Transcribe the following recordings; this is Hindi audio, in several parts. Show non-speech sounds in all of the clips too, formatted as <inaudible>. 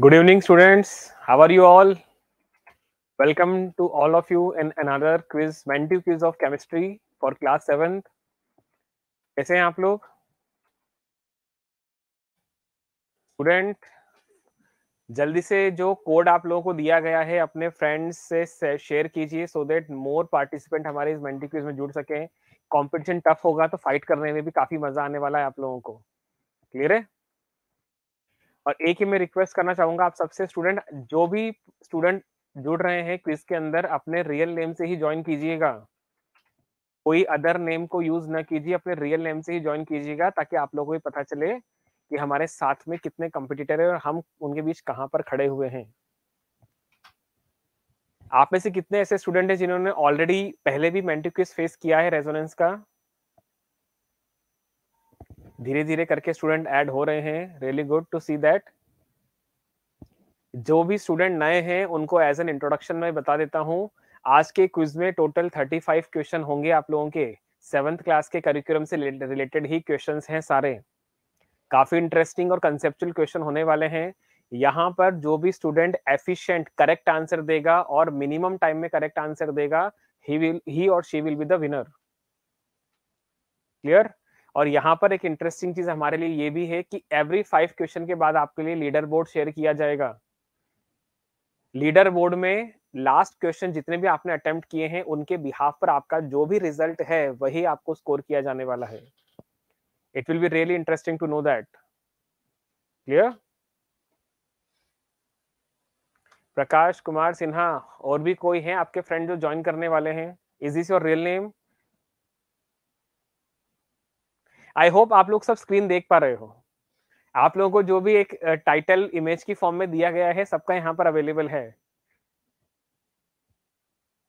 good evening students how are you all welcome to all of you in another quiz mentive quiz of chemistry for class 7th कैसे हैं आप लोग स्टूडेंट जल्दी से जो कोड आप लोगों को दिया गया है अपने फ्रेंड्स से शेयर कीजिए सो देट मोर पार्टिसिपेंट हमारे इस मेंटी क्विज में जुड़ सके कंपटीशन टफ होगा तो फाइट करने में भी काफी मजा आने वाला है आप लोगों को क्लियर है और एक ही मैं रिक्वेस्ट करना चाहूंगा आप सबसे स्टूडेंट जो भी स्टूडेंट जुड़ रहे हैं क्विज के अंदर अपने रियल नेम से ही ज्वाइन कीजिएगा कोई अदर नेम को यूज ना कीजिए अपने रियल नेम से ही ज्वाइन कीजिएगा ताकि आप लोगों को भी पता चले कि हमारे साथ में कितने कंपिटिटर है और हम उनके बीच कहाँ पर खड़े हुए हैं आप में से कितने ऐसे स्टूडेंट हैं जिन्होंने ऑलरेडी पहले भी मेंटिक्विज क्विज फेस किया है रेजोनेंस का धीरे धीरे करके स्टूडेंट ऐड हो रहे हैं really good to see that जो भी स्टूडेंट नए हैं उनको एज एन इंट्रोडक्शन में बता देता हूँ आज के क्विज में टोटल थर्टी फाइव क्वेश्चन होंगे आप लोगों के सेवेंथ क्लास के करिकुलम से रिलेटेड ही क्वेश्चन हैं सारे काफी इंटरेस्टिंग और कंसेप्चुअल क्वेश्चन होने वाले हैं यहाँ पर जो भी स्टूडेंट एफिशिएंट करेक्ट आंसर देगा और मिनिमम टाइम में करेक्ट आंसर देगा ही विल ही और she will be the winner clear और यहाँ पर एक इंटरेस्टिंग चीज हमारे लिए ये भी है कि एवरी फाइव क्वेश्चन के बाद आपके लिए लीडर बोर्ड शेयर किया जाएगा लीडर बोर्ड में लास्ट क्वेश्चन जितने भी आपने अटेम्प्ट किए हैं उनके बिहाफ पर आपका जो भी रिजल्ट है वही आपको स्कोर किया जाने वाला है it will be really interesting to know that clear Prakash Kumar Sinha और भी कोई है आपके फ्रेंड जो ज्वाइन करने वाले हैं is is your real name I hope आप लोग सब स्क्रीन देख पा रहे हो आप लोगों को जो भी एक टाइटल इमेज की फॉर्म में दिया गया है सबका यहाँ पर अवेलेबल है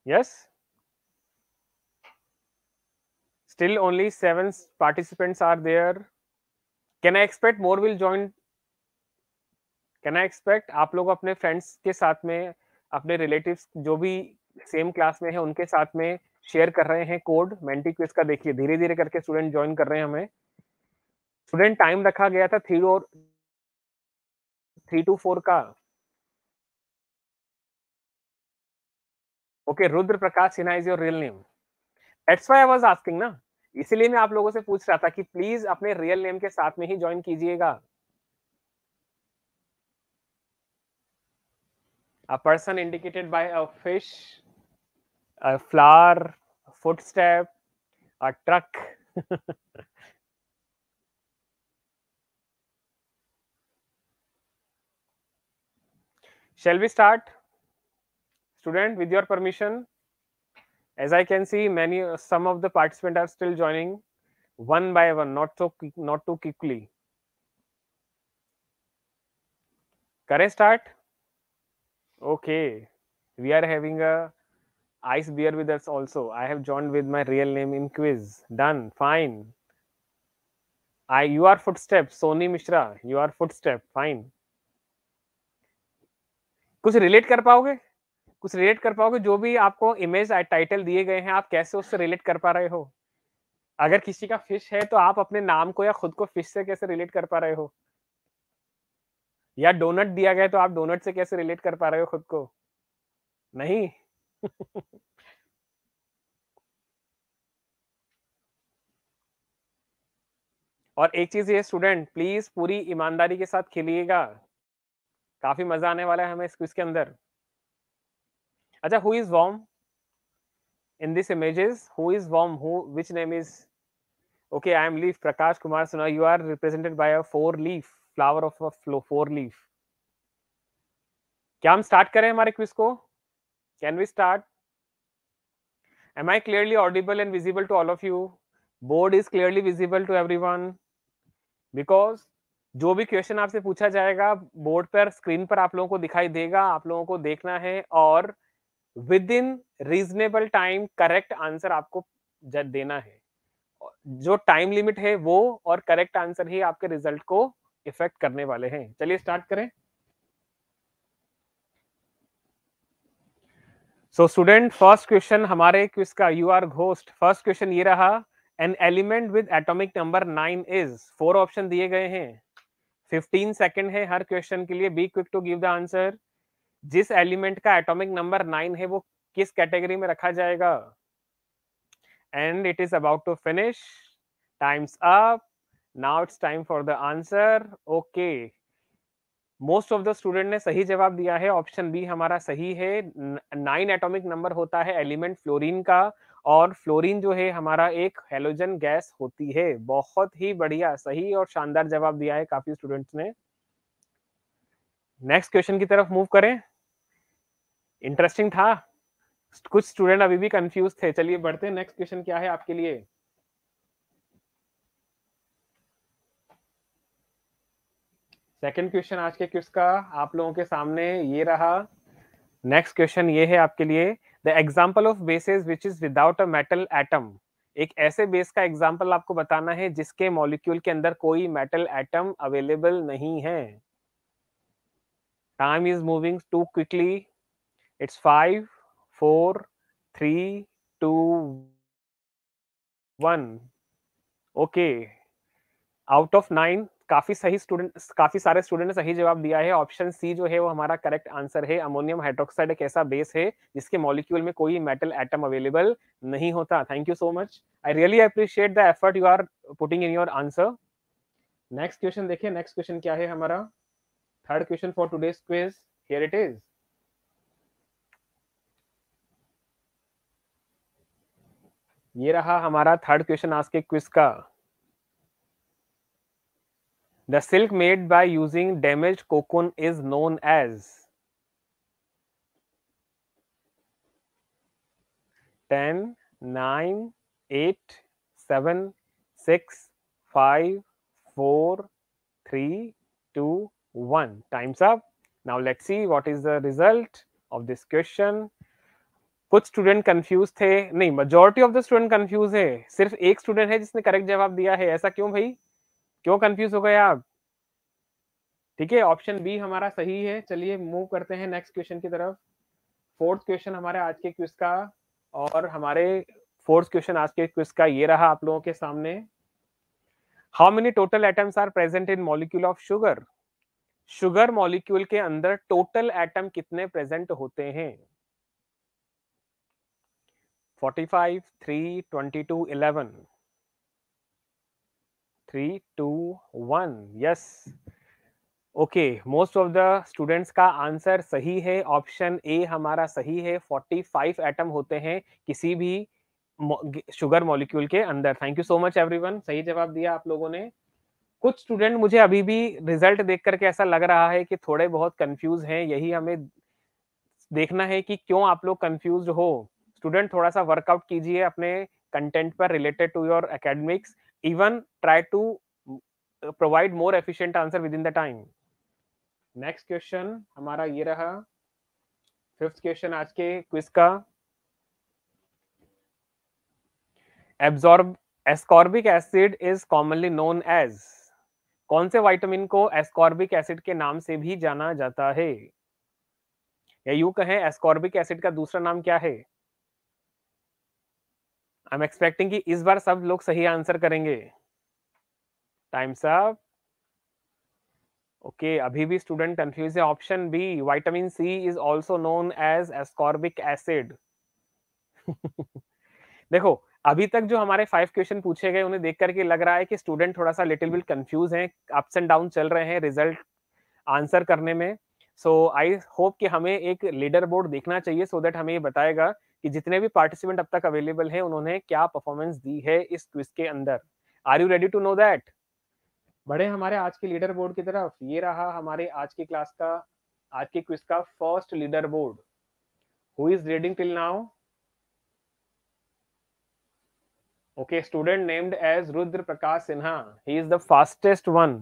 yes still only seven participants are there can I expect more will join can I expect आप लोग अपने फ्रेंड्स के साथ में अपने रिलेटिव जो भी सेम क्लास में है उनके साथ में शेयर कर रहे हैं कोड मेंटी क्विज का देखिए धीरे धीरे करके स्टूडेंट ज्वाइन कर रहे हैं हमें स्टूडेंट टाइम रखा गया था थ्री और थ्री टू फोर का okay Rudra Prakash Sinha is your real name that's why I was asking ना इसीलिए मैं आप लोगों से पूछ रहा था कि प्लीज अपने रियल नेम के साथ में ही ज्वाइन कीजिएगा a person indicated by a fish a flower footstep a <laughs> Shall we start? Student, with your permission, as I can see, many uh, some of the participants are still joining one by one, not so not too quickly. Can I start? Okay, we are having a ice beer with us also. I have joined with my real name in quiz. Done. Fine. I you are footstep. Sony Mishra, you are footstep. Fine. कुछ रिलेट कर पाओगे कुछ रिलेट कर पाओगे जो भी आपको इमेज टाइटल दिए गए हैं आप कैसे उससे रिलेट कर पा रहे हो अगर किसी का फिश है तो आप अपने नाम को या खुद को फिश से कैसे रिलेट कर पा रहे हो या डोनट दिया गया तो आप डोनट से कैसे रिलेट कर पा रहे हो खुद को नहीं <laughs> और एक चीज ये स्टूडेंट प्लीज पूरी ईमानदारी के साथ खेलिएगा काफी मजा आने वाला है हमें इस क्विज के अंदर अच्छा who is warm in this images who is warm who which name is okay i am leaf prakash kumar suna you are represented by a four leaf flower of a four leaf क्या हम स्टार्ट करें हमारे क्विज को can we start am I clearly audible and visible to all of you board is clearly visible to every one because जो भी क्वेश्चन आपसे पूछा जाएगा बोर्ड पर स्क्रीन पर आप लोगों को दिखाई देगा आप लोगों को देखना है और within reasonable time correct answer आपको देना है जो टाइम लिमिट है वो और करेक्ट आंसर ही आपके रिजल्ट को इफेक्ट करने वाले हैं चलिए स्टार्ट करें सो स्टूडेंट फर्स्ट क्वेश्चन हमारे क्विज का you are ghost first question ये रहा an element with atomic number nine is four option दिए गए हैं फिफ्टीन सेकेंड है हर क्वेश्चन के लिए be quick to give the answer जिस एलिमेंट का एटॉमिक नंबर नाइन है वो किस कैटेगरी में रखा जाएगा and it is about to finish times up now it's time for the answer okay most of the student ने सही जवाब दिया है ऑप्शन बी हमारा सही है नाइन एटॉमिक नंबर होता है एलिमेंट फ्लोरीन का और फ्लोरीन जो है हमारा एक हेलोजन गैस होती है बहुत ही बढ़िया सही और शानदार जवाब दिया है काफी स्टूडेंट्स ने नेक्स्ट क्वेश्चन की तरफ मूव करें इंटरेस्टिंग था कुछ स्टूडेंट अभी भी कंफ्यूज थे चलिए बढ़ते हैं नेक्स्ट क्वेश्चन क्या है आपके लिए सेकंड क्वेश्चन आज के किसका का आप लोगों के सामने ये रहा नेक्स्ट क्वेश्चन ये है आपके लिए the example of basis which is without a metal atom एक ऐसे बेस का एग्जाम्पल आपको बताना है जिसके मॉलिक्यूल के अंदर कोई मेटल एटम अवेलेबल नहीं है time is moving to quickly it's five four three two one okay out of nine काफी सही स्टूडेंट काफी सारे स्टूडेंट ने सही जवाब दिया है ऑप्शन सी जो है वो हमारा करेक्ट आंसर है अमोनियम हाइड्रोक्साइड एक ऐसा बेस है जिसके मॉलिक्यूल में कोई मेटल एटम अवेलेबल नहीं होता thank you so much I really appreciate the effort you are putting in your answer next question देखिए नेक्स्ट क्वेश्चन क्या है हमारा third question for today's quiz here it is ये रहा हमारा थर्ड क्वेश्चन आज के क्विज का the silk made by using damage cocoon is known as ten nine eight seven six five four three two one times up now let see what is the result of this question कुछ स्टूडेंट कंफ्यूज थे नहीं majority of the student confuse है सिर्फ एक स्टूडेंट है जिसने करेक्ट जवाब दिया है ऐसा क्यों भाई क्यों कंफ्यूज हो गए आप ठीक है ऑप्शन बी हमारा सही है चलिए मूव करते हैं नेक्स्ट क्वेश्चन की तरफ फोर्थ क्वेश्चन हमारे आज के क्विज का और हमारे फोर्थ क्वेश्चन आज के क्विज का ये रहा आप लोगों के सामने how many total atoms are present in molecule of sugar sugar molecule के अंदर टोटल एटम कितने प्रेजेंट होते हैं 45 3 22 11 three two one yes okay most of the students का आंसर सही है ऑप्शन ए हमारा सही है फाइव एटम होते हैं किसी भी शुगर मॉलिक्यूल के अंदर thank you so much everyone सही जवाब दिया आप लोगों ने कुछ स्टूडेंट मुझे अभी भी रिजल्ट देख करके ऐसा लग रहा है कि थोड़े बहुत कंफ्यूज हैं यही हमें देखना है कि क्यों आप लोग कंफ्यूज हो स्टूडेंट थोड़ा सा वर्कआउट कीजिए अपने कंटेंट पर related to your academics even try to provide more efficient answer within the time next question hamara ye raha fifth question aaj ke quiz ka absorb ascorbic acid is commonly known as कौन से विटामिन को एस्कॉर्बिक एसिड के नाम से भी जाना जाता है या यू कहें एस्कॉर्बिक एसिड का दूसरा नाम क्या है आई एम एक्सपेक्टिंग कि इस बार सब लोग सही आंसर करेंगे टाइम अप ओके अभी भी स्टूडेंट कंफ्यूज है option B vitamin C is also known as ascorbic acid देखो अभी तक जो हमारे फाइव क्वेश्चन पूछे गए उन्हें देख करके लग रहा है कि स्टूडेंट थोड़ा सा लिटिल बिल कंफ्यूज हैं अप्स एंड डाउन चल रहे हैं रिजल्ट आंसर करने में सो आई होप कि हमें एक लीडर बोर्ड देखना चाहिए सो so दैट हमें ये बताएगा कि जितने भी पार्टिसिपेंट अब तक अवेलेबल है उन्होंने क्या परफॉर्मेंस दी है इस क्विज के अंदर are you ready to know that बड़े हमारे आज के लीडर बोर्ड की तरफ ये रहा हमारे आज की क्लास का आज के क्विज का first leader board who is reading till now okay student named as Rudra Prakash Sinha he is the fastest one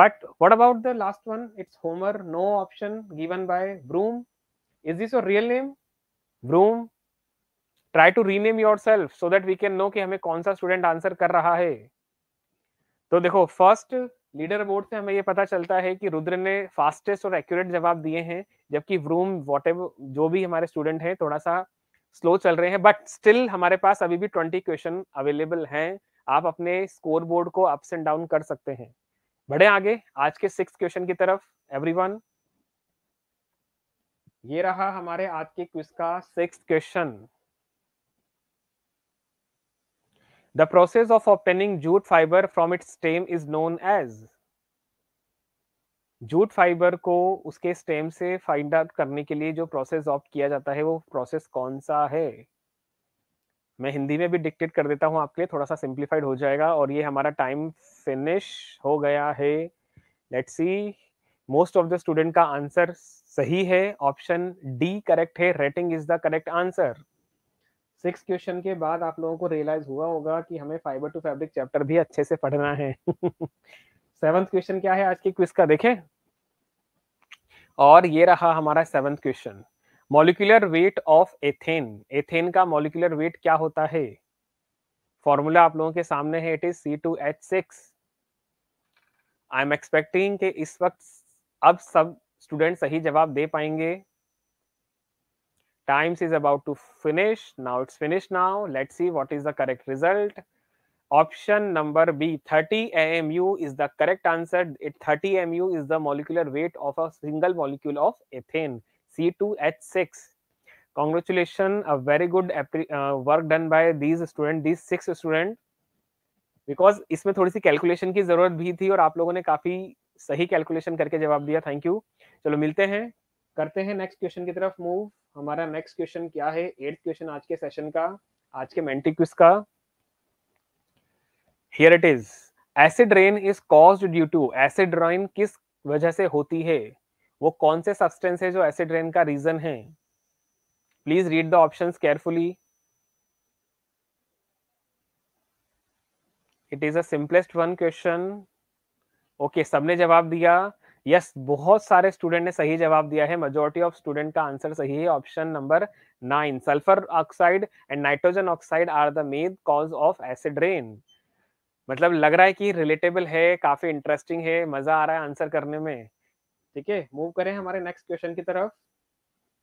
but what about the last one it's Homer no option given by Broom is this your real name Broom try to rename yourself so that we can know कि हमें कौन सा स्टूडेंट आंसर कर रहा है तो देखो फर्स्ट लीडर बोर्ड से हमें ये पता चलता है कि रुद्र ने फास्टेस्ट और एक्यूरेट जवाब दिए हैं जबकि व्रूम वॉट जो भी हमारे स्टूडेंट हैं थोड़ा सा स्लो चल रहे हैं बट स्टिल हमारे पास अभी भी ट्वेंटी क्वेश्चन अवेलेबल हैं आप अपने स्कोर बोर्ड को अप्स एंड डाउन कर सकते हैं बढ़े आगे आज के सिक्स क्वेश्चन की तरफ एवरीवन ये रहा हमारे आज के क्विज का six question the process of obtaining jute fibre from its stem is known as jute fibre को उसके स्टेम से फाइंड आउट करने के लिए जो प्रोसेस ऑप्ट किया जाता है वो प्रोसेस कौन सा है मैं हिंदी में भी डिक्टेट कर देता हूं आपके लिए थोड़ा सा सिंप्लीफाइड हो जाएगा और ये हमारा टाइम फिनिश हो गया है let's see most of the student का आंसर सही है ऑप्शन डी करेक्ट है retting is the correct answer six question के बाद आप लोगों को रियलाइज हुआ होगा कि हमें फाइबर टू फैब्रिक चैप्टर भी अच्छे से पढ़ना है सेवंथ <laughs> क्वेश्चन क्या है आज के क्विज का देखें और ये रहा हमारा seventh question molecular weight of ethane ethane का मॉलिकुलर वेट क्या होता है फॉर्मूला आप लोगों के सामने है it is C two H six I am expecting इस वक्त अब सब स्टूडेंट सही जवाब दे पाएंगे times is about to finish now it's finish now let see what is the correct result option number B thirty M U is the correct answer it thirty M U is the molecular weight of a single molecule of ethane C two H six congratulation a very good work done by these student these six student because इसमें थोड़ी सी कैलकुलेशन की जरूरत भी थी और आप लोगों ने काफी सही कैलकुलेशन करके जवाब दिया थैंक यू चलो मिलते हैं करते हैं नेक्स्ट क्वेश्चन की तरफ मूव हमारा नेक्स्ट क्वेश्चन क्या है एट्थ क्वेश्चन आज के सेशन का आज के मेंटी क्विज का here it is acid rain is cause due to acid rain किस वजह से होती है वो कौन से सब्सटेंस है जो एसिड रेन का रीजन है please read the option carefully it is a simplest one question okay okay, सबने जवाब दिया यस yes, बहुत सारे स्टूडेंट ने सही जवाब दिया है मेजोरिटी ऑफ स्टूडेंट का आंसर सही है option number nine sulphur oxide and nitrogen oxide are the main cause of acid rain मतलब लग रहा है कि रिलेटेबल है काफी इंटरेस्टिंग है मजा आ रहा है आंसर करने में ठीक है मूव करें हमारे नेक्स्ट क्वेश्चन की तरफ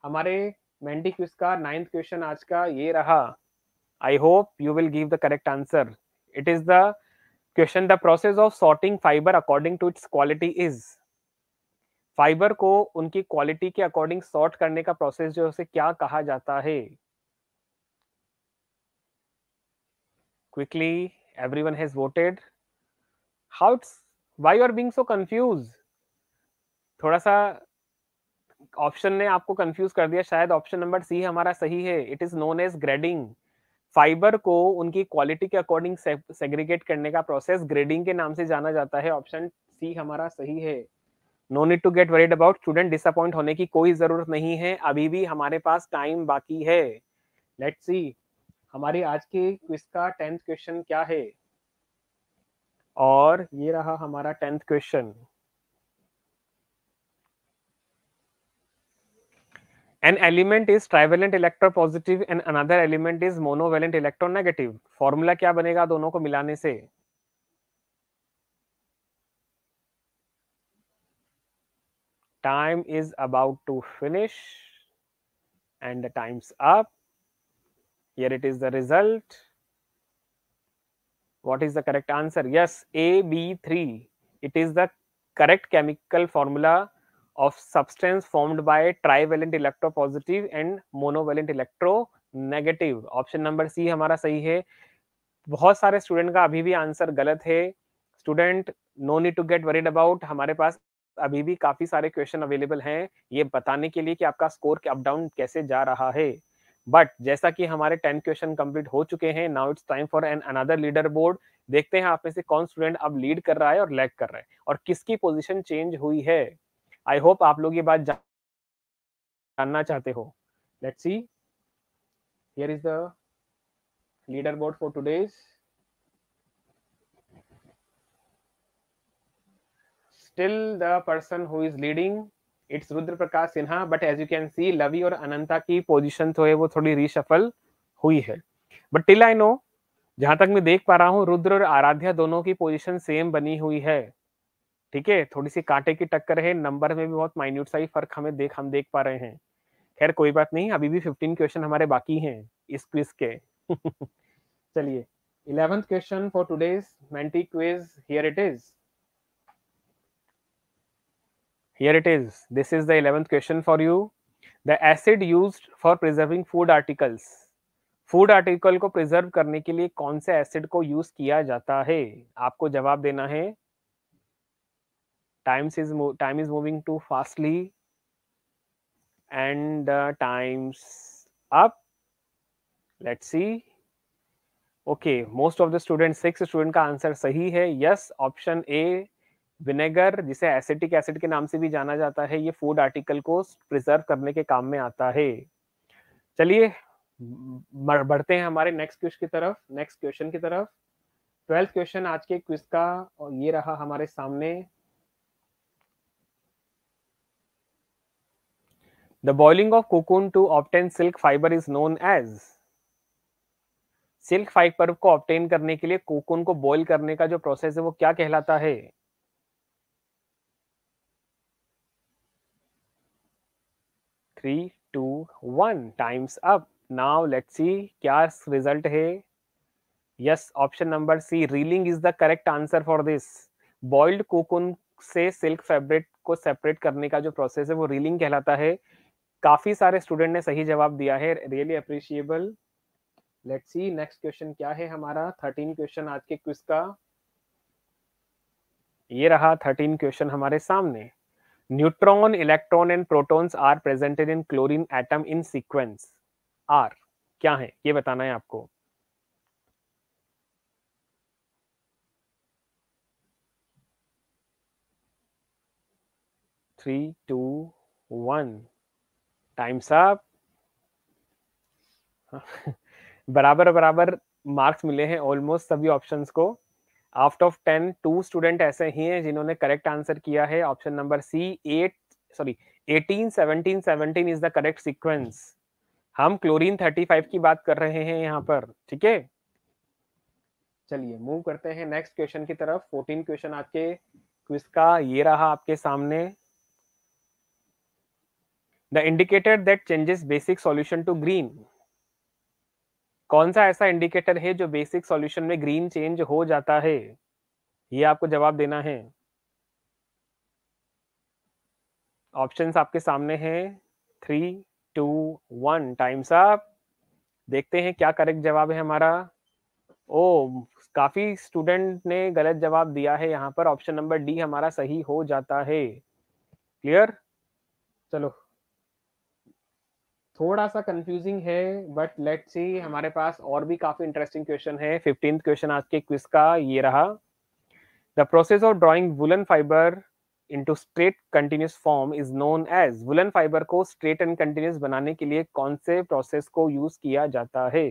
हमारे मेंडी क्यूज का नाइन्थ क्वेश्चन आज का ये रहा I hope you will give the correct answer it is the question the process of sorting fibre according to its quality is fibre को उनकी क्वालिटी के अकॉर्डिंग सॉर्ट करने का प्रोसेस जो है क्या कहा जाता है quickly every one has voted how it's why are being so confused थोड़ा सा ऑप्शन ने आपको कंफ्यूज कर दिया शायद ऑप्शन नंबर सी हमारा सही है it is known as grading fibre को उनकी क्वालिटी के अकॉर्डिंग सेग्रीगेट करने का प्रोसेस ग्रेडिंग के नाम से जाना जाता है ऑप्शन सी हमारा सही है no need to get worried about student disappoint होने की कोई जरूरत नहीं है अभी भी हमारे पास टाइम बाकी है लेट सी हमारी आज की क्विज का टेंथ क्वेश्चन क्या है और ये रहा हमारा tenth question an element is trivalent electropositive and another element is monovalent electronegative formula kya banega dono ko milane se time is about to finish and the time's up here it is the result what is the correct answer yes a b 3 it is the correct chemical formula of substance formed by trivalent positive and monovalent negative option number C हमारा सही है बहुत सारे स्टूडेंट का अभी भी आंसर गलत है student no need to get worried about हमारे पास अभी भी काफी सारे क्वेश्चन अवेलेबल हैं ये बताने के लिए कि आपका स्कोर अप डाउन कैसे जा रहा है बट जैसा कि हमारे टेन क्वेश्चन कंप्लीट हो चुके हैं now it's time for an another leader board देखते हैं आप में से कौन स्टूडेंट अब लीड कर रहा है और लैग कर रहा है और किसकी पोजीशन चेंज हुई है आई होप आप लोग ये बात जानना चाहते हो let see here is the leader board for today still the person who is leading it's Rudra Prakash Sinha but as you can see Lavi और अनंता की पोजिशन जो तो है वो थोड़ी रिशफल हुई है बट टिल आई नो जहां तक मैं देख पा रहा हूँ रुद्र और आराध्या दोनों की पोजिशन सेम बनी हुई है ठीक है थोड़ी सी कांटे की टक्कर है नंबर में भी बहुत माइन्यूट सा ही फर्क हमें देख हम देख पा रहे हैं खैर कोई बात नहीं अभी भी फिफ्टीन क्वेश्चन हमारे बाकी हैं इस क्विज के <laughs> चलिए eleventh question for today's Menti quiz here it is here it is this is the 11th question for you the acid use for preserving food articles food article को प्रिजर्व करने के लिए कौन से एसिड को यूज किया जाता है आपको जवाब देना है times is mo- time is moving too fastly and uh, times up let's see okay most of the students six student का आंसर सही है यस ऑप्शन ए विनेगर जिसे एसिटिक एसिड के नाम से भी जाना जाता है ये फूड आर्टिकल को प्रिजर्व करने के काम में आता है चलिए बढ़ते हैं हमारे नेक्स्ट क्वेश्चन की तरफ नेक्स्ट क्वेश्चन की तरफ ट्वेल्थ क्वेश्चन आज के क्विज का और ये रहा हमारे सामने The boiling of cocoon to obtain silk fiber is known as silk fibre को ऑप्टेन करने के लिए cocoon को boil करने का जो प्रोसेस है वो क्या कहलाता है three two one times up now let see क्या रिजल्ट है yes option number C reeling is the correct answer for this boiled cocoon से सिल्क फैब्रिक को सेपरेट करने का जो प्रोसेस है वो रीलिंग कहलाता है काफी सारे स्टूडेंट ने सही जवाब दिया है really appreciable let's see next question क्या है हमारा थर्टीन क्वेश्चन आज के क्विज का ये रहा थर्टीन क्वेश्चन हमारे सामने neutron electron and protons are presented in chlorine atom in sequence are क्या है ये बताना है आपको three two one times up <laughs> बराबर बराबर मार्क्स मिले हैं ऑलमोस्ट सभी ऑप्शंस को out of ten two student ऐसे ही हैं जिन्होंने करेक्ट आंसर किया है option number C eight sorry eighteen seventeen seventeen is the correct sequence हम क्लोरीन थर्टी फाइव की बात कर रहे हैं यहाँ पर ठीक है चलिए मूव करते हैं नेक्स्ट क्वेश्चन की तरफ फोर्टीन क्वेश्चन आपके क्विज का ये रहा आपके सामने the indicator that changes basic solution to green कौन सा ऐसा इंडिकेटर है जो बेसिक सॉल्यूशन में ग्रीन चेंज हो जाता है ये आपको जवाब देना है ऑप्शंस आपके सामने हैं थ्री टू वन टाइम्स आप देखते हैं क्या करेक्ट जवाब है हमारा ओ oh, काफी स्टूडेंट ने गलत जवाब दिया है यहाँ पर ऑप्शन नंबर डी हमारा सही हो जाता है क्लियर चलो थोड़ा सा कंफ्यूजिंग है बट लेट सी हमारे पास और भी काफी इंटरेस्टिंग क्वेश्चन है फिफ्टींथ क्वेश्चन आज के क्विज का ये रहा the process of drawing woollen fibre into straight continuous form is known as woollen fibre को स्ट्रेट एंड कंटिन्यूस बनाने के लिए कौन से प्रोसेस को यूज किया जाता है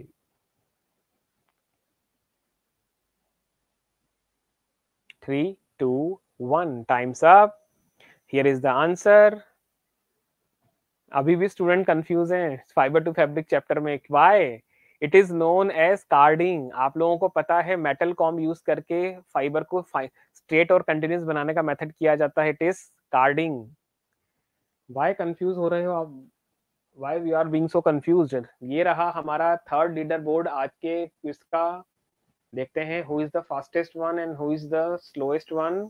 three two one times up here is the answer अभी भी स्टूडेंट कंफ्यूज हैं फाइबर टू फैब्रिक चैप्टर में why it is known as carding आप लोगों को पता है मेटल कॉम यूज करके फाइबर को स्ट्रेट और कंटिन्यूस बनाने का मेथड किया जाता है it is carding why confuse हो रहे हो आप why we are being so confuse ये रहा हमारा थर्ड लीडर बोर्ड आज के क्विज देखते हैं who is the fastest one and who is the slowest one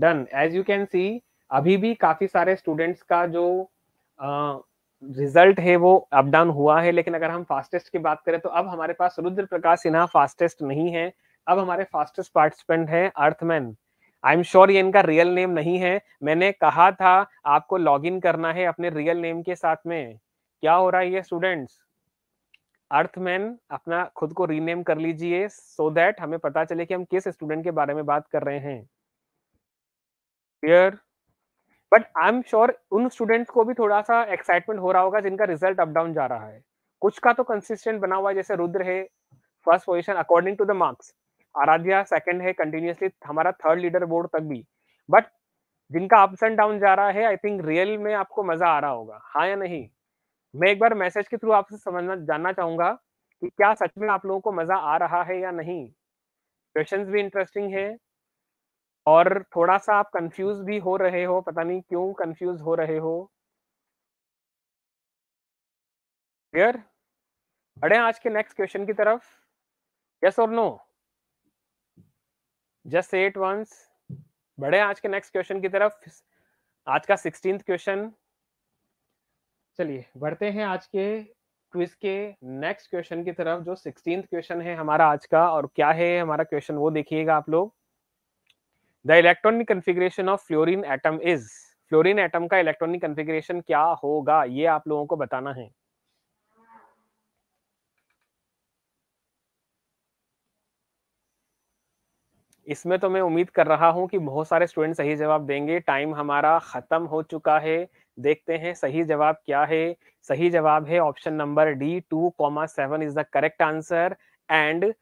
done as you can see अभी भी काफी सारे स्टूडेंट्स का जो रिजल्ट है वो अप डाउन हुआ है लेकिन अगर हम फास्टेस्ट की बात करें तो अब हमारे पास रुद्र प्रकाश सिन्हा फास्टेस्ट नहीं है अब हमारे फास्टेस्ट पार्टिसिपेंट है अर्थमैन आई एम श्योर ये इनका रियल नेम नहीं है मैंने कहा था आपको लॉग इन करना है अपने रियल नेम के साथ में क्या हो रहा है ये स्टूडेंट्स अर्थमैन अपना खुद को रीनेम कर लीजिए सो दैट हमें पता चले कि हम किस स्टूडेंट के बारे में बात कर रहे हैं clear but I am sure उन स्टूडेंट्स को भी थोड़ा सा एक्साइटमेंट हो रहा होगा जिनका रिजल्ट अप डाउन जा रहा है कुछ का तो कंसिस्टेंट बना हुआ है जैसे रुद्र है first position according to the marks Aaradhya second है कंटिन्यूसली हमारा थर्ड लीडर बोर्ड तक भी बट जिनका अप्स एंड डाउन जा रहा है आई थिंक रियल में आपको मजा आ रहा होगा हाँ या नहीं मैं एक बार मैसेज के थ्रू आपसे समझना जानना चाहूंगा कि क्या सच में आप लोगों को मजा आ रहा है या नहीं क्वेश्चंस भी इंटरेस्टिंग है और थोड़ा सा आप कंफ्यूज भी हो रहे हो पता नहीं क्यों कंफ्यूज हो रहे हो क्लियर बढ़े आज के नेक्स्ट क्वेश्चन की तरफ यस और नो जस्ट एट वंस बढ़े आज के नेक्स्ट क्वेश्चन की तरफ आज का सिक्सटीन क्वेश्चन चलिए बढ़ते हैं आज के क्विज के नेक्स्ट क्वेश्चन की तरफ जो सिक्सटीन क्वेश्चन है हमारा आज का और क्या है हमारा क्वेश्चन वो देखिएगा आप लोग the electronic configuration of fluorine atom is fluorine atom का इलेक्ट्रॉनिक कन्फिग्रेशन क्या होगा ये आप लोगों को बताना है इसमें तो मैं उम्मीद कर रहा हूं कि बहुत सारे स्टूडेंट सही जवाब देंगे टाइम हमारा खत्म हो चुका है देखते हैं सही जवाब क्या है सही जवाब है option number D two comma seven is the correct answer and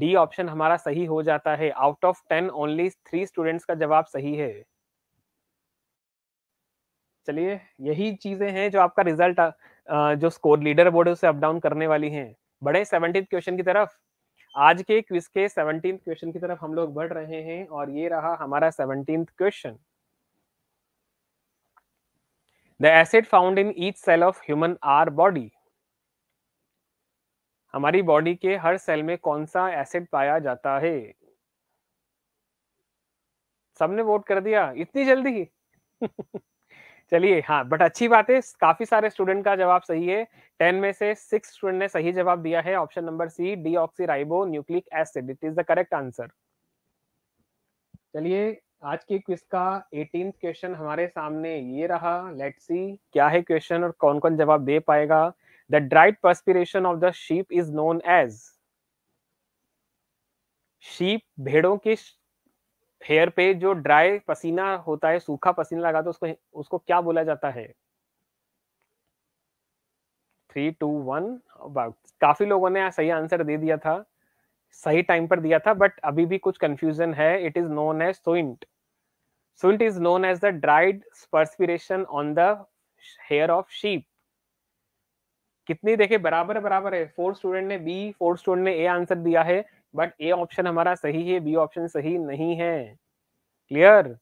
D option हमारा सही हो जाता है out of ten only three students का जवाब सही है चलिए यही चीजें हैं जो आपका रिजल्ट जो स्कोर लीडर बोर्ड है उसे अप डाउन करने वाली हैं बढ़े सेवनटीन क्वेश्चन की तरफ आज के क्विज के सेवनटीन क्वेश्चन की तरफ हम लोग बढ़ रहे हैं और ये रहा हमारा seventeen question the acid found in each cell of human are body हमारी बॉडी के हर सेल में कौन सा एसिड पाया जाता है सबने वोट कर दिया इतनी जल्दी <laughs> चलिए हाँ बट अच्छी बात है काफी सारे स्टूडेंट का जवाब सही है टेन में से सिक्स स्टूडेंट ने सही जवाब दिया है option number C deoxyribonucleic acid it is the correct answer चलिए आज की क्विज का एटीन क्वेश्चन हमारे सामने ये रहा लेट सी क्या है क्वेश्चन और कौन कौन जवाब दे पाएगा The dried perspiration of the sheep is known as sheep भेड़ों के हेयर पे जो ड्राई पसीना होता है सूखा पसीना लगा तो उसको उसको क्या बोला जाता है थ्री टू वन काफी लोगों ने सही आंसर दे दिया था सही टाइम पर दिया था बट अभी भी कुछ कंफ्यूजन है it is known as suint suint is known as the dried perspiration on the hair of sheep कितनी देखे बराबर बराबर है फोर स्टूडेंट ने बी फोर स्टूडेंट ने ए आंसर दिया है बट ए ऑप्शन हमारा सही है बी ऑप्शन सही नहीं है क्लियर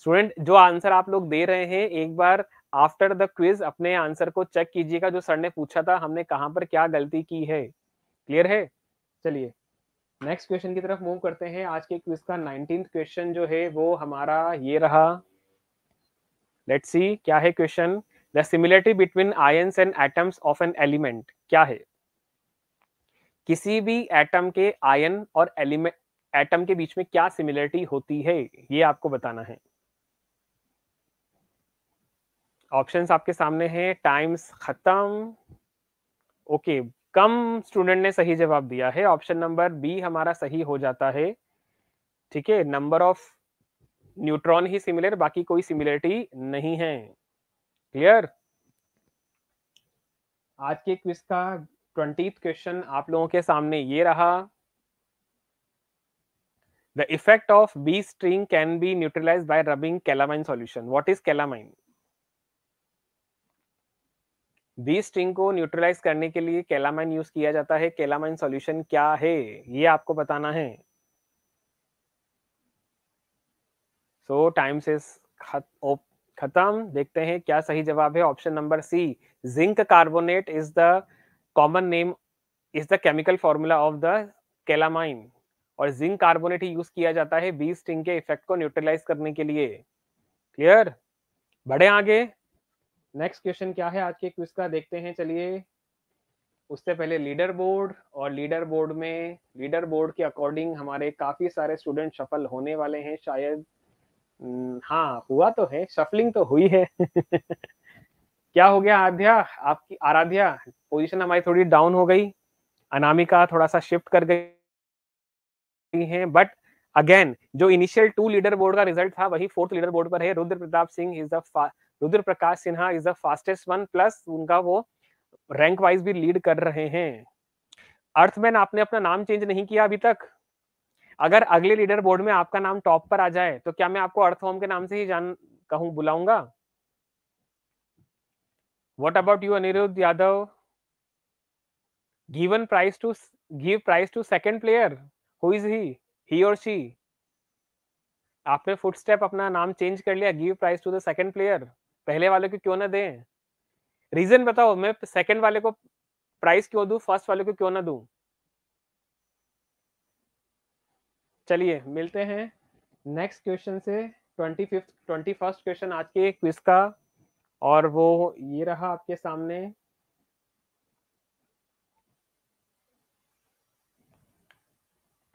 स्टूडेंट जो आंसर आप लोग दे रहे हैं एक बार आफ्टर द क्विज अपने आंसर को चेक कीजिएगा जो सर ने पूछा था हमने कहां पर क्या गलती की है क्लियर है चलिए नेक्स्ट क्वेश्चन की तरफ मूव करते हैं आज के क्विज का नाइनटीन क्वेश्चन जो है वो हमारा ये रहा लेट्स सी क्या है question the similarity between ions and atoms of an element क्या है किसी भी एटम के आयन और एलिमेंट एटम के बीच में क्या सिमिलरिटी होती है ये आपको बताना है ऑप्शंस आपके सामने हैं टाइम्स खत्म ओके कम स्टूडेंट ने सही जवाब दिया है ऑप्शन नंबर बी हमारा सही हो जाता है ठीक है नंबर ऑफ न्यूट्रॉन ही सिमिलर बाकी कोई सिमिलरिटी नहीं है क्लियर आज के क्विज का ट्वेंटी क्वेश्चन आप लोगों के सामने ये रहा the effect of bee sting can be neutralise by rubbing calamine solution what is calamine bee sting को न्यूट्रलाइज करने के लिए कैलामाइन यूज किया जाता है कैलामाइन सॉल्यूशन क्या है ये आपको बताना है सो टाइम्स इज खत खत्म देखते हैं क्या सही जवाब है option number C zinc carbonate is the common name is the chemical formula of the calamine और जिंक कार्बोनेट ही यूज किया जाता है बी स्टिंग के इफेक्ट को न्यूट्रलाइज करने के लिए क्लियर बढ़े आगे नेक्स्ट क्वेश्चन क्या है आज के क्विज का देखते हैं चलिए उससे पहले लीडर बोर्ड और लीडर बोर्ड में लीडर बोर्ड के अकॉर्डिंग हमारे काफी सारे स्टूडेंट सफल होने वाले हैं शायद हम्म, हाँ हुआ तो है शफलिंग तो हुई है <laughs> क्या हो गया आराध्या आपकी आराध्या पोजीशन हमारी थोड़ी डाउन हो गई अनामिका थोड़ा सा शिफ्ट कर गई है बट अगेन जो इनिशियल टू लीडर बोर्ड का रिजल्ट था वही फोर्थ लीडर बोर्ड पर है Rudra Pratap Singh is the Rudra Prakash Sinha is the fastest one plus उनका वो रैंक वाइज भी लीड कर रहे हैं अर्थमैन आपने अपना नाम चेंज नहीं किया अभी तक अगर अगले लीडर बोर्ड में आपका नाम टॉप पर आ जाए तो क्या मैं आपको अर्थ होम के नाम से ही जान कहूं बुलाऊंगा what about you Aniruddh Yadav given prize to give prize to second player who is he he और शी आपने फुटस्टेप अपना नाम चेंज कर लिया give prize to the second player पहले वाले को क्यों ना दें रीजन बताओ मैं सेकेंड वाले को प्राइस क्यों दू फर्स्ट वाले को क्यों ना दू चलिए मिलते हैं नेक्स्ट क्वेश्चन से twenty fifth twenty first question आज के क्विज का और वो ये रहा आपके सामने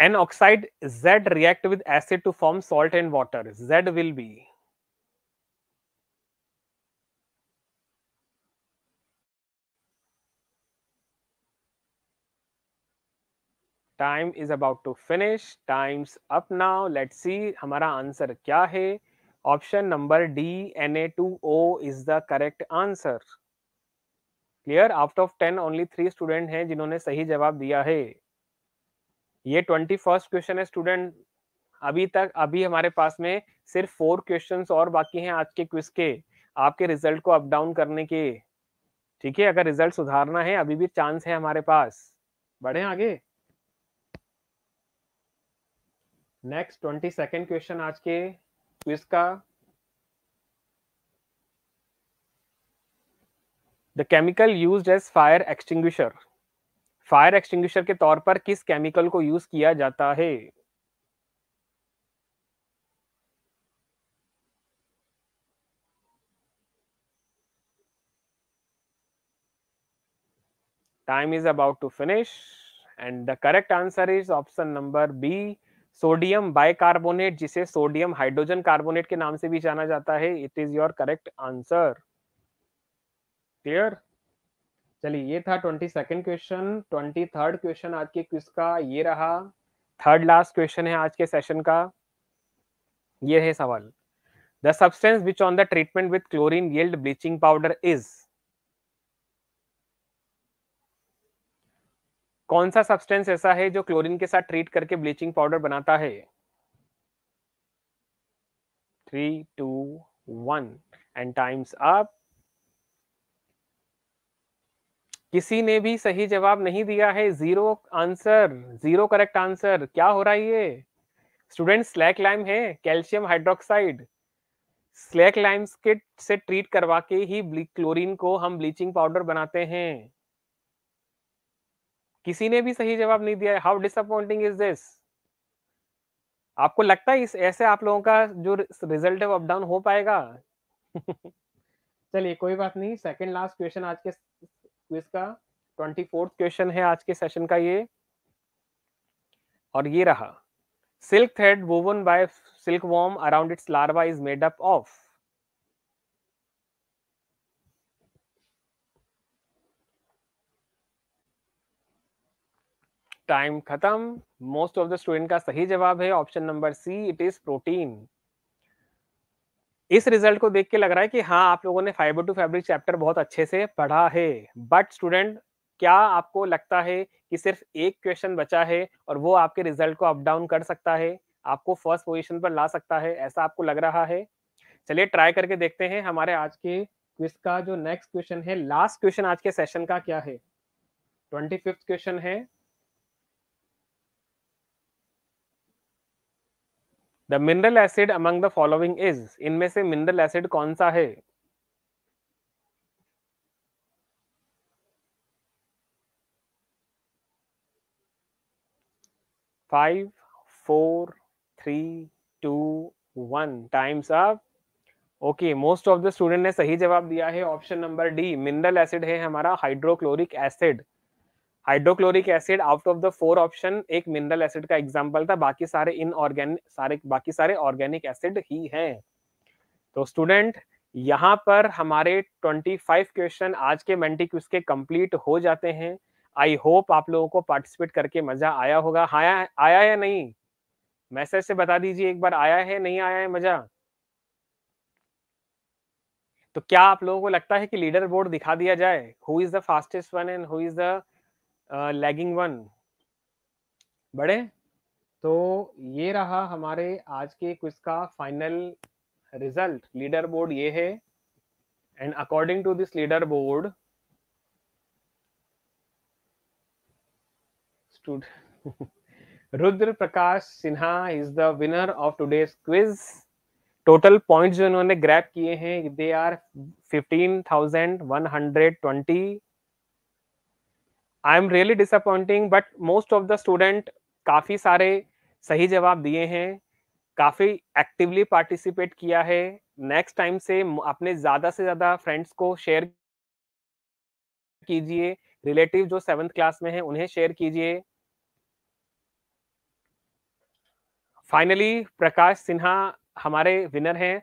an oxide Z react with acid to form salt and water Z will be time is about to finish times up now let see हमारा आंसर क्या है option number D N A two O is the correct answer clear out of ten only three student हैं जिन्होंने सही जवाब दिया है ये ट्वेंटी फर्स्ट क्वेश्चन है स्टूडेंट अभी तक अभी हमारे पास में सिर्फ फोर क्वेश्चन और बाकी हैं आज के क्विज के आपके रिजल्ट को अप डाउन करने के ठीक है अगर रिजल्ट सुधारना है अभी भी चांस है हमारे पास बढ़े आगे नेक्स्ट ट्वेंटी सेकेंड क्वेश्चन आज के क्विज का the chemical use as fire extinguisher fire extinguisher के तौर पर किस केमिकल को यूज किया जाता है time is about to finish and the correct answer is option number B sodium bicarbonate जिसे सोडियम हाइड्रोजन कार्बोनेट के नाम से भी जाना जाता है it is your correct answer clear चलिए ये था twenty second question twenty third question आज के क्विज का ये रहा थर्ड लास्ट क्वेश्चन है आज के सेशन का ये है सवाल the substance which on the treatment with chlorine yield bleaching powder is कौन सा सब्सटेंस ऐसा है जो क्लोरीन के साथ ट्रीट करके ब्लीचिंग पाउडर बनाता है three two one and times up किसी ने भी सही जवाब नहीं दिया है zero answer zero correct answer क्या हो रहा है ये स्टूडेंट स्लैक लाइम है कैल्शियम हाइड्रोक्साइड स्लैक लाइम्स के से ट्रीट करवा के ही क्लोरीन को हम ब्लीचिंग पाउडर बनाते हैं किसी ने भी सही जवाब नहीं दिया है हाउ डिसअपॉइंटिंग इज दिस आपको लगता है इस ऐसे आप लोगों का जो रिजल्ट है वो अपडाउन हो पाएगा <laughs> चलिए कोई बात नहीं सेकंड लास्ट क्वेश्चन आज के क्विज का ट्वेंटी फोर्थ क्वेश्चन है आज के सेशन का ये और ये रहा silk thread woven by silk worm around its larva is made up of time खत्म मोस्ट ऑफ द स्टूडेंट का सही जवाब है option number C it is protein इस रिजल्ट को देख के लग रहा है कि हाँ आप लोगों ने फाइबर टू फैब्रिक चैप्टर बहुत अच्छे से पढ़ा है बट स्टूडेंट क्या आपको लगता है कि सिर्फ एक क्वेश्चन बचा है और वो आपके रिजल्ट को अप डाउन कर सकता है आपको फर्स्ट पोजीशन पर ला सकता है ऐसा आपको लग रहा है चलिए ट्राई करके देखते हैं हमारे आज के क्विज का जो नेक्स्ट क्वेश्चन है लास्ट क्वेश्चन आज के सेशन का क्या है ट्वेंटी फिफ्थ क्वेश्चन है the mineral acid among the following is इनमें से मिनरल एसिड कौन सा है five four three two one times off okay most of the student ने सही जवाब दिया है option number D mineral acid है हमारा hydrochloric acid hydrochloric acid out of the four option एक मिनरल एसिड का एग्जाम्पल था बाकी सारे इनऑर्गेनिक सारे बाकी सारे ऑर्गेनिक एसिड ही हैं तो स्टूडेंट यहाँ पर हमारे 25 क्वेश्चन आज के क्यूज के कंप्लीट हो जाते हैं आई होप आप लोगों को पार्टिसिपेट करके मजा आया होगा आया हाँ आया या नहीं मैसेज से बता दीजिए एक बार आया है नहीं आया है मजा तो क्या आप लोगों को लगता है कि लीडर बोर्ड दिखा दिया जाए who is the fastest one and who is the lagging one बड़े तो ये रहा हमारे आज के क्विज का फाइनल रिजल्ट लीडर बोर्ड ये है and according to this leader board Rudra Prakash Sinha is the winner of today quiz total points जो इन्होंने ग्रैप किए हैं they are fifteen thousand one hundred twenty I am really disappointing but most of the student काफ़ी सारे सही जवाब दिए हैं काफ़ी एक्टिवली पार्टिसिपेट किया है नेक्स्ट टाइम से अपने ज़्यादा से ज़्यादा फ्रेंड्स को शेयर कीजिए रिलेटिव जो सेवन्थ क्लास में है उन्हें शेयर कीजिए फाइनली प्रकाश सिन्हा हमारे विनर हैं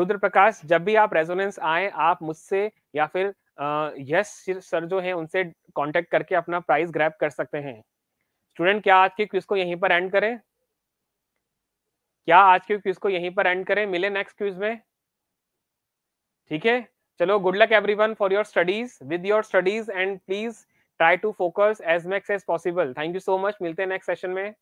रुद्र प्रकाश जब भी आप रेजोनेंस आए आप मुझसे या फिर यस सर जो है उनसे कांटेक्ट करके अपना प्राइस ग्रैब कर सकते हैं स्टूडेंट क्या आज के क्विज को यहीं पर एंड करें क्या आज के क्विज को यहीं पर एंड करें मिले नेक्स्ट क्विज में ठीक है चलो good luck everyone for your studies with your studies and please try to focus as max as possible thank you so much मिलते हैं नेक्स्ट सेशन में